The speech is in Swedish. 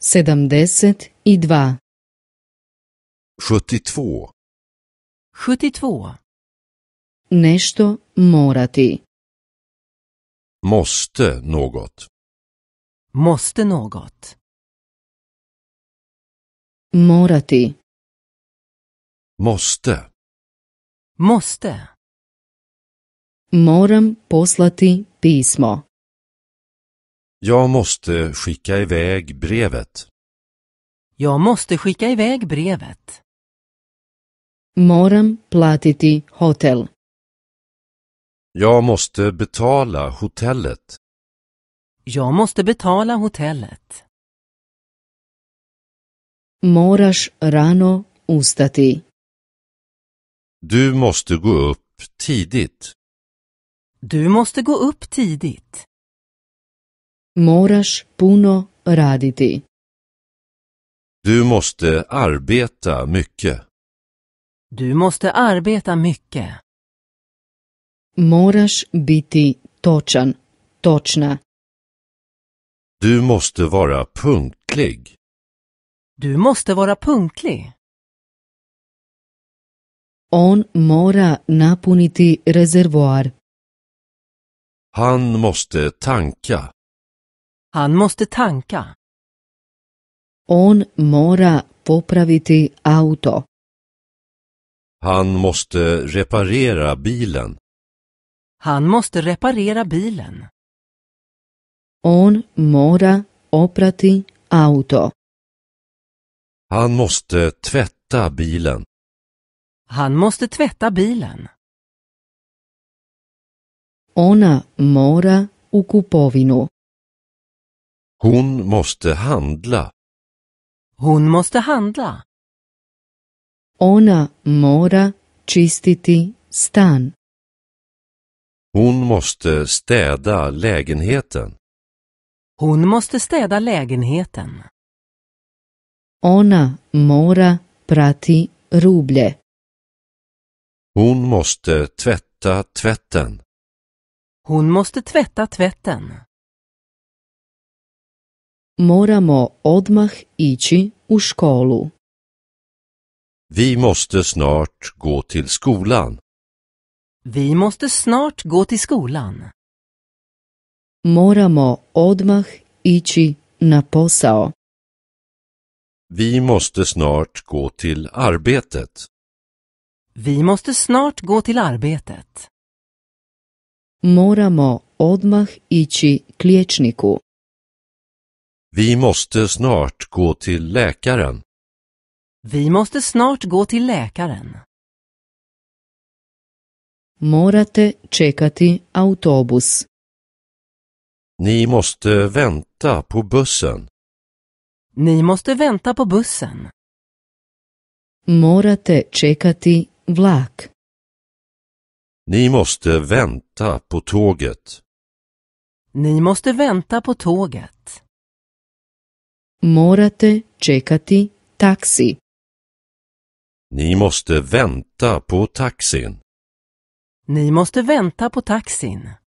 72 72 Nešto morati. Måste något. Måste något. Morati. Måste. Måste. Moram poslati pismo. Jag måste skicka iväg brevet. Jag måste skicka iväg brevet. Moram platiti hotel. Jag måste betala hotellet. Jag måste betala hotellet. Moraš rano ustati. Du måste gå upp tidigt. Du måste gå upp tidigt. Moras puno raditi. Du måste arbeta mycket. Du måste arbeta mycket. Moraš biti točan, točna. Du måste vara punktlig. Du måste vara punktlig. On mora napuniti reservoar. Han måste tanka. Han måste tanka. On mora popraviti auto. Han måste reparera bilen. Han måste reparera bilen. On mora oprati auto. Han måste tvätta bilen. Han måste tvätta bilen. Ona mora u hon måste handla. Hon måste handla. Ona mora čistiti stan. Hon måste städa lägenheten. Hon måste städa lägenheten. Ona mora prati rublje. Hon måste tvätta tvätten. Hon måste tvätta tvätten. Moramo odmah ići u školu. Vi måste snart gå till skolan. Vi måste snart gå till skolan. Moramo odmah ići na posao. Vi måste snart gå till arbetet. Vi måste snart gå till arbetet. Moramo odmah ići k vi måste snart gå till läkaren. Vi måste snart gå till läkaren. Morate čekati autobus. Ni måste vänta på bussen. Ni måste vänta på bussen. Morate čekati vlak. Ni måste vänta på tåget. Ni måste vänta på tåget. Morate čekati taksi. Ni måste vänta på taxin. Ni måste vänta på taxin.